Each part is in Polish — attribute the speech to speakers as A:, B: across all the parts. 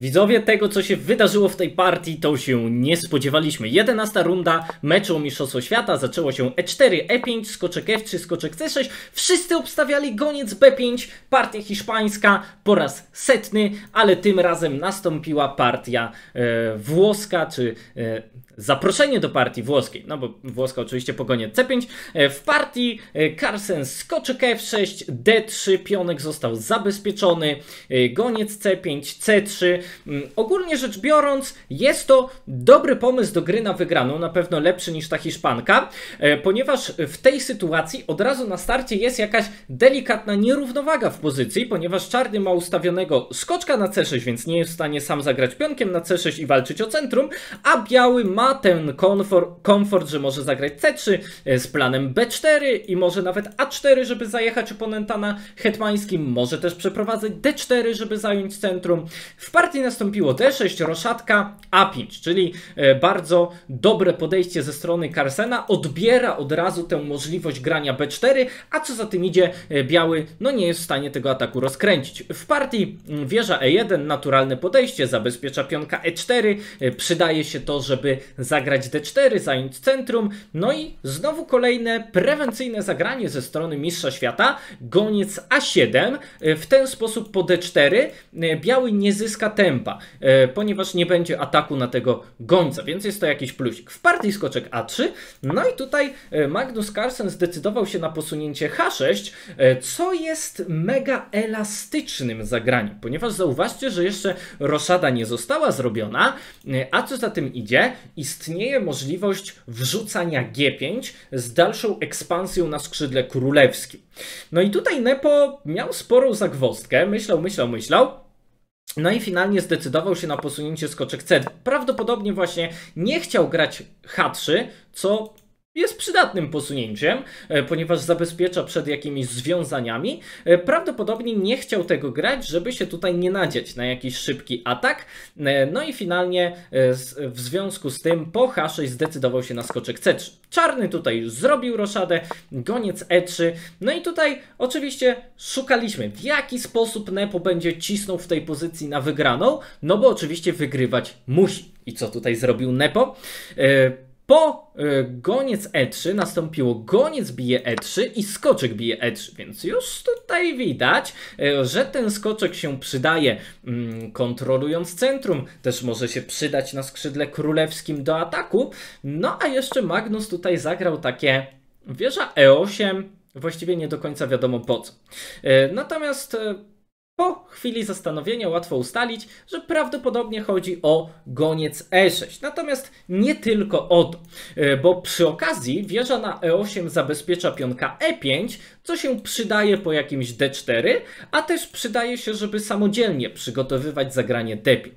A: Widzowie, tego co się wydarzyło w tej partii to się nie spodziewaliśmy. 11 runda meczu o Mistrzostwo Świata zaczęło się E4, E5, skoczek F3, skoczek C6. Wszyscy obstawiali goniec B5, partia hiszpańska po raz setny, ale tym razem nastąpiła partia e, włoska, czy e, zaproszenie do partii włoskiej, no bo włoska oczywiście pogonie C5, e, w partii e, Carlsen skoczy F6, D3, pionek został zabezpieczony, e, goniec C5, C3. Mm, ogólnie rzecz biorąc jest to dobry pomysł do gry na wygraną, na pewno lepszy niż ta Hiszpanka, ponieważ w tej sytuacji od razu na starcie jest jakaś delikatna nierównowaga w pozycji, ponieważ czarny ma ustawionego skoczka na C6, więc nie jest w stanie sam zagrać pionkiem na C6 i walczyć o centrum, a biały ma ma ten komfort, komfort, że może zagrać C3 e, z planem B4 i może nawet A4, żeby zajechać oponenta na hetmańskim. Może też przeprowadzać D4, żeby zająć centrum. W partii nastąpiło D6, roszatka A5, czyli e, bardzo dobre podejście ze strony Carsena. Odbiera od razu tę możliwość grania B4, a co za tym idzie, e, biały no nie jest w stanie tego ataku rozkręcić. W partii mm, wieża E1, naturalne podejście, zabezpiecza pionka E4. Przydaje się to, żeby zagrać D4, zająć centrum, no i znowu kolejne prewencyjne zagranie ze strony mistrza świata, goniec A7, w ten sposób po D4 e, biały nie zyska tempa, e, ponieważ nie będzie ataku na tego gońca, więc jest to jakiś plusik. W partii skoczek A3, no i tutaj e, Magnus Carlsen zdecydował się na posunięcie H6, co jest mega elastycznym zagraniem, ponieważ zauważcie, że jeszcze roszada nie została zrobiona, a co za tym idzie, i istnieje możliwość wrzucania G5 z dalszą ekspansją na skrzydle królewskim. No i tutaj Nepo miał sporą zagwostkę, myślał, myślał, myślał, no i finalnie zdecydował się na posunięcie skoczek C. Prawdopodobnie właśnie nie chciał grać H3, co jest przydatnym posunięciem, e, ponieważ zabezpiecza przed jakimiś związaniami. E, prawdopodobnie nie chciał tego grać, żeby się tutaj nie nadzieć na jakiś szybki atak. E, no i finalnie w związku z tym po H6 zdecydował się na skoczek C3. Czarny tutaj zrobił roszadę, goniec E3. No i tutaj oczywiście szukaliśmy, w jaki sposób Nepo będzie cisnął w tej pozycji na wygraną, no bo oczywiście wygrywać musi. I co tutaj zrobił Nepo? Po e, goniec E3 nastąpiło goniec bije E3 i skoczek bije E3, więc już tutaj widać, e, że ten skoczek się przydaje mm, kontrolując centrum, też może się przydać na skrzydle królewskim do ataku. No a jeszcze Magnus tutaj zagrał takie wieża E8, właściwie nie do końca wiadomo po co. E, natomiast po chwili zastanowienia łatwo ustalić, że prawdopodobnie chodzi o goniec E6. Natomiast nie tylko o to, e, bo przy okazji wieża na E8 zabezpiecza pionka E5, co się przydaje po jakimś D4, a też przydaje się, żeby samodzielnie przygotowywać zagranie D5.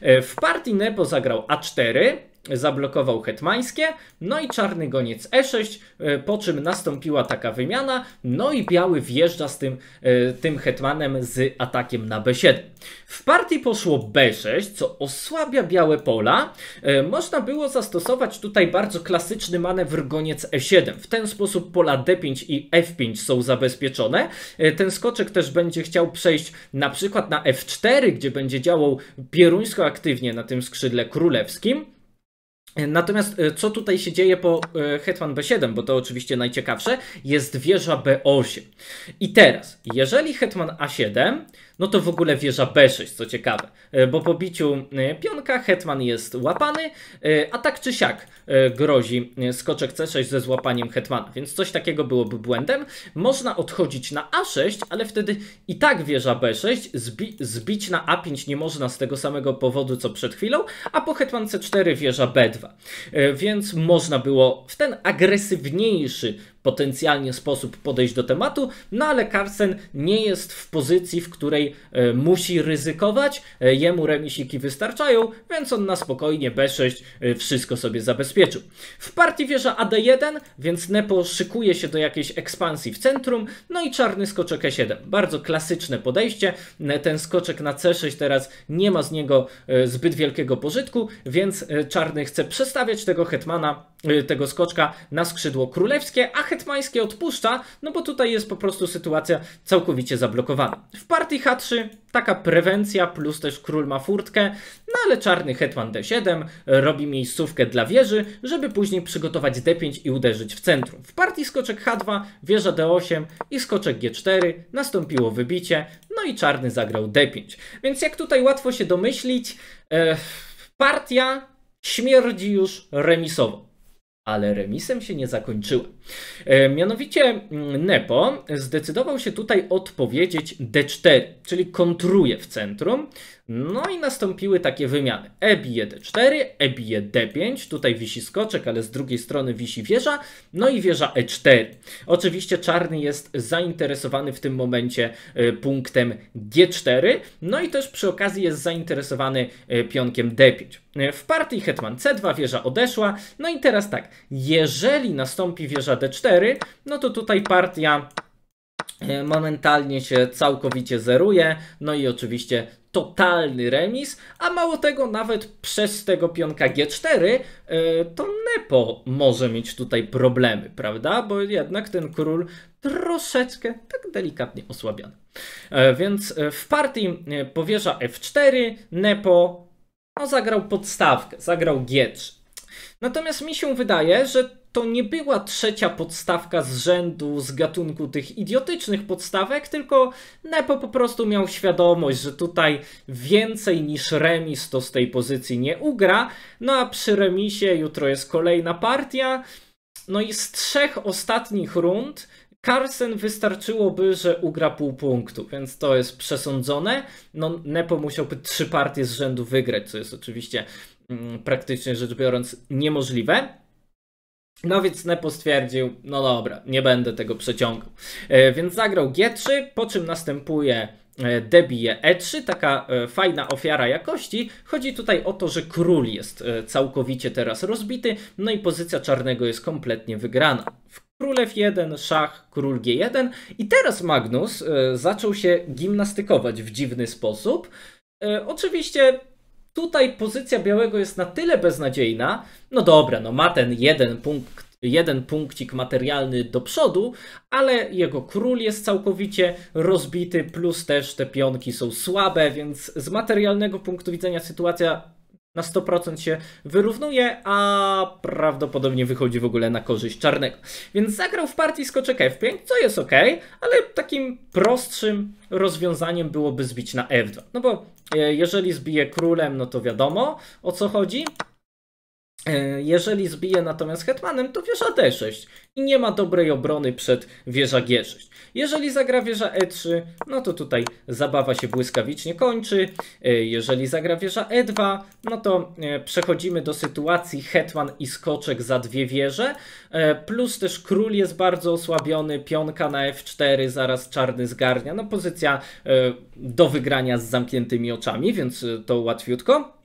A: E, w partii Nebo zagrał A4, zablokował hetmańskie, no i czarny goniec e6, e, po czym nastąpiła taka wymiana, no i biały wjeżdża z tym, e, tym hetmanem z atakiem na b7. W partii poszło b6, co osłabia białe pola. E, można było zastosować tutaj bardzo klasyczny manewr goniec e7. W ten sposób pola d5 i f5 są zabezpieczone. Ten skoczek też będzie chciał przejść na przykład na f4, gdzie będzie działał pieruńsko aktywnie na tym skrzydle królewskim. Natomiast e, co tutaj się dzieje po e, Hetman B7, bo to oczywiście najciekawsze, jest wieża B8. I teraz, jeżeli Hetman A7 no to w ogóle wieża B6, co ciekawe, e, bo po biciu e, pionka hetman jest łapany, e, a tak czy siak grozi skoczek C6 ze złapaniem hetmana, więc coś takiego byłoby błędem. Można odchodzić na A6, ale wtedy i tak wieża B6, zbi zbić na A5 nie można z tego samego powodu, co przed chwilą, a po hetman C4 wieża B2, więc można było w ten agresywniejszy potencjalnie sposób podejść do tematu, no ale Carlsen nie jest w pozycji, w której e, musi ryzykować, e, jemu remisiki wystarczają, więc on na spokojnie B6 e, wszystko sobie zabezpieczył. W partii wieża AD1, więc Nepo szykuje się do jakiejś ekspansji w centrum, no i czarny skoczek E7. Bardzo klasyczne podejście, ten skoczek na C6 teraz nie ma z niego zbyt wielkiego pożytku, więc czarny chce przestawiać tego hetmana Y, tego skoczka na skrzydło królewskie, a hetmańskie odpuszcza, no bo tutaj jest po prostu sytuacja całkowicie zablokowana. W partii H3 taka prewencja, plus też król ma furtkę, no ale czarny hetman D7 robi miejscówkę dla wieży, żeby później przygotować D5 i uderzyć w centrum. W partii skoczek H2, wieża D8 i skoczek G4 nastąpiło wybicie, no i czarny zagrał D5. Więc jak tutaj łatwo się domyślić, e, partia śmierdzi już remisowo ale remisem się nie zakończyła. E, mianowicie mm, Nepo zdecydował się tutaj odpowiedzieć D4, czyli kontruje w centrum, no i nastąpiły takie wymiany. E bije D4, E bije D5, tutaj wisi skoczek, ale z drugiej strony wisi wieża, no i wieża E4. Oczywiście czarny jest zainteresowany w tym momencie e, punktem G4, no i też przy okazji jest zainteresowany e, pionkiem D5. E, w partii hetman C2 wieża odeszła, no i teraz tak, jeżeli nastąpi wieża D4, no to tutaj partia momentalnie się całkowicie zeruje, no i oczywiście totalny remis, a mało tego, nawet przez tego pionka G4 e, to Nepo może mieć tutaj problemy, prawda? Bo jednak ten król troszeczkę tak delikatnie osłabiony. E, więc e, w partii powierza F4, Nepo no, zagrał podstawkę, zagrał G3. Natomiast mi się wydaje, że to nie była trzecia podstawka z rzędu z gatunku tych idiotycznych podstawek, tylko Nepo po prostu miał świadomość, że tutaj więcej niż remis to z tej pozycji nie ugra. No a przy remisie jutro jest kolejna partia. No i z trzech ostatnich rund Carson wystarczyłoby, że ugra pół punktu, więc to jest przesądzone. No, Nepo musiałby trzy partie z rzędu wygrać, co jest oczywiście mm, praktycznie rzecz biorąc niemożliwe. No więc Nepo stwierdził, no dobra, nie będę tego przeciągał. E, więc zagrał G3, po czym następuje e, debije E3, taka e, fajna ofiara jakości. Chodzi tutaj o to, że król jest całkowicie teraz rozbity, no i pozycja czarnego jest kompletnie wygrana. Król F1, szach, król G1 i teraz Magnus zaczął się gimnastykować w dziwny sposób. Oczywiście tutaj pozycja białego jest na tyle beznadziejna, no dobra, no ma ten jeden punkt jeden punkcik materialny do przodu, ale jego król jest całkowicie rozbity, plus też te pionki są słabe, więc z materialnego punktu widzenia sytuacja na 100% się wyrównuje, a prawdopodobnie wychodzi w ogóle na korzyść czarnego. Więc zagrał w partii skoczek F5, co jest ok, ale takim prostszym rozwiązaniem byłoby zbić na F2. No bo E, jeżeli zbije królem, no to wiadomo o co chodzi. E, jeżeli zbije natomiast hetmanem, to wieża d6 i nie ma dobrej obrony przed wieża g6. Jeżeli zagra wieża e3, no to tutaj zabawa się błyskawicznie kończy. E, jeżeli zagra wieża e2, no to e, przechodzimy do sytuacji hetman i skoczek za dwie wieże, plus też król jest bardzo osłabiony, pionka na f4, zaraz czarny zgarnia. No pozycja do wygrania z zamkniętymi oczami, więc to łatwiutko.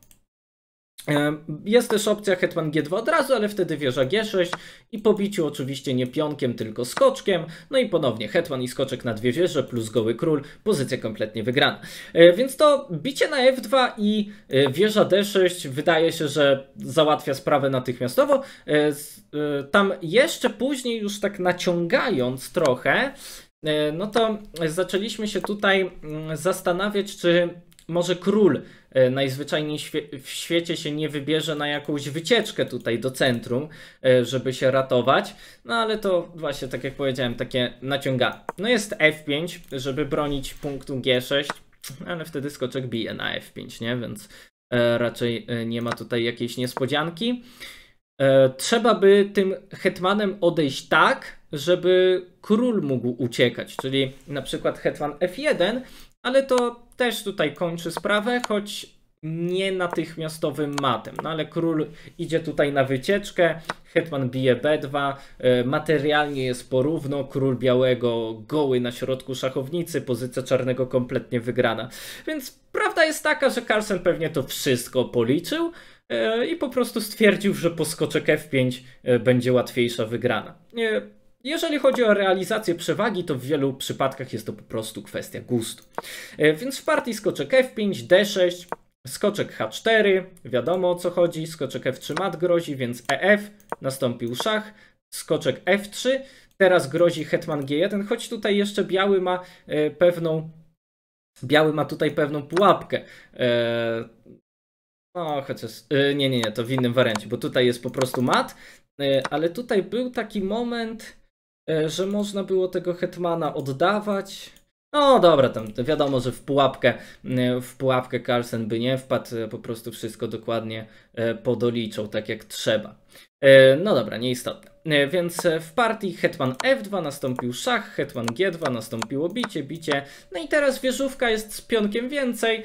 A: E, jest też opcja Hetman G2 od razu, ale wtedy wieża G6 i po biciu oczywiście nie pionkiem, tylko skoczkiem. No i ponownie Hetman i skoczek na dwie wieże plus goły król, pozycja kompletnie wygrana. E, więc to bicie na F2 i e, wieża D6 wydaje się, że załatwia sprawę natychmiastowo. Tam jeszcze później już tak naciągając trochę, no to zaczęliśmy się tutaj mm, zastanawiać, czy może król e, najzwyczajniej w świecie się nie wybierze na jakąś wycieczkę tutaj do centrum, e, żeby się ratować. No ale to właśnie, tak jak powiedziałem, takie naciąga. No jest F5, żeby bronić punktu G6, ale wtedy skoczek bije na F5, nie? Więc e, raczej nie ma tutaj jakiejś niespodzianki. Trzeba by tym hetmanem odejść tak, żeby król mógł uciekać, czyli na przykład hetman F1, ale to też tutaj kończy sprawę, choć nie natychmiastowym matem. No ale król idzie tutaj na wycieczkę, hetman bije b2, e, materialnie jest porówno, król białego goły na środku szachownicy, pozycja czarnego kompletnie wygrana. Więc prawda jest taka, że Carlsen pewnie to wszystko policzył e, i po prostu stwierdził, że po skoczek f5 e, będzie łatwiejsza wygrana. Jeżeli chodzi o realizację przewagi, to w wielu przypadkach jest to po prostu kwestia gustu. E, więc w partii skoczek F5, D6, skoczek H4, wiadomo o co chodzi, skoczek F3 mat grozi, więc EF, nastąpił szach, skoczek F3, teraz grozi hetman G1, choć tutaj jeszcze biały ma e, pewną biały ma tutaj pewną pułapkę. E, no, chociaż nie, nie, nie, to w innym wariancie, bo tutaj jest po prostu mat, ale tutaj był taki moment E, że można było tego Hetmana oddawać. No dobra, tam wiadomo, że w pułapkę, w pułapkę Carlsen by nie wpadł, e, po prostu wszystko dokładnie e, podoliczał, tak jak trzeba. No dobra, nieistotne. Więc w partii hetman f2 nastąpił szach, hetman g2 nastąpiło bicie, bicie. No i teraz wieżówka jest z pionkiem więcej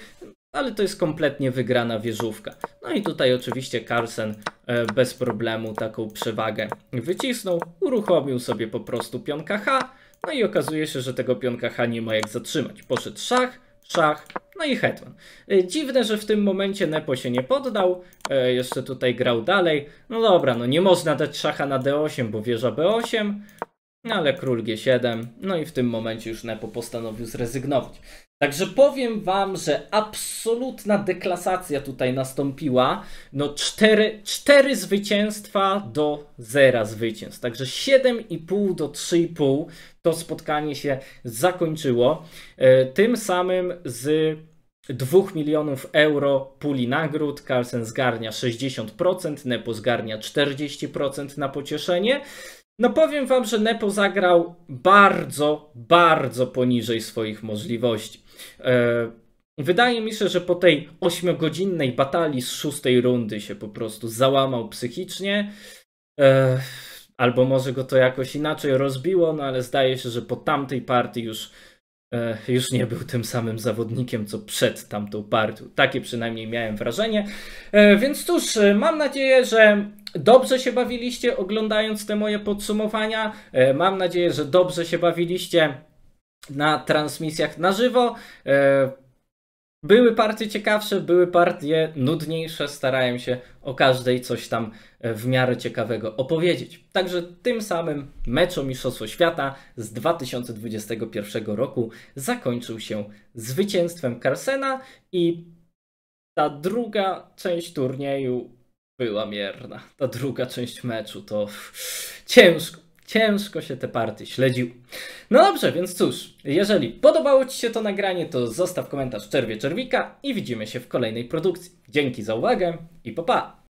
A: ale to jest kompletnie wygrana wieżówka. No i tutaj oczywiście Carlsen e, bez problemu taką przewagę wycisnął, uruchomił sobie po prostu pionka H, no i okazuje się, że tego pionka H nie ma jak zatrzymać. Poszedł szach, szach, no i hetman. E, dziwne, że w tym momencie Nepo się nie poddał, e, jeszcze tutaj grał dalej. No dobra, no nie można dać szacha na D8, bo wieża B8, no ale król G7, no i w tym momencie już Nepo postanowił zrezygnować. Także powiem wam, że absolutna deklasacja tutaj nastąpiła. No 4, cztery zwycięstwa do 0 zwycięstw. Także 7,5 do 3,5 to spotkanie się zakończyło. E, tym samym z 2 milionów euro puli nagród. Carlsen zgarnia 60%, Nepo zgarnia 40% na pocieszenie. No powiem wam, że Nepo zagrał bardzo, bardzo poniżej swoich możliwości. E, wydaje mi się, że po tej ośmiogodzinnej batalii z szóstej rundy się po prostu załamał psychicznie. E, albo może go to jakoś inaczej rozbiło, no ale zdaje się, że po tamtej partii już, e, już nie był tym samym zawodnikiem, co przed tamtą partią. Takie przynajmniej miałem wrażenie. Więc cóż, mam nadzieję, że dobrze się bawiliście oglądając te moje podsumowania. Mam nadzieję, że dobrze się bawiliście na transmisjach na żywo. E, były partie ciekawsze, były partie nudniejsze. Starałem się o każdej coś tam e, w miarę ciekawego opowiedzieć. Także tym samym meczu o Mistrzostwo Świata z 2021 roku zakończył się zwycięstwem Carsena i ta druga część turnieju była mierna. Ta druga część meczu to ciężko ciężko się te party śledził. No dobrze, więc cóż, jeżeli podobało Ci się to nagranie, to zostaw komentarz w czerwie czerwika i widzimy się w kolejnej produkcji. Dzięki za uwagę i pa pa!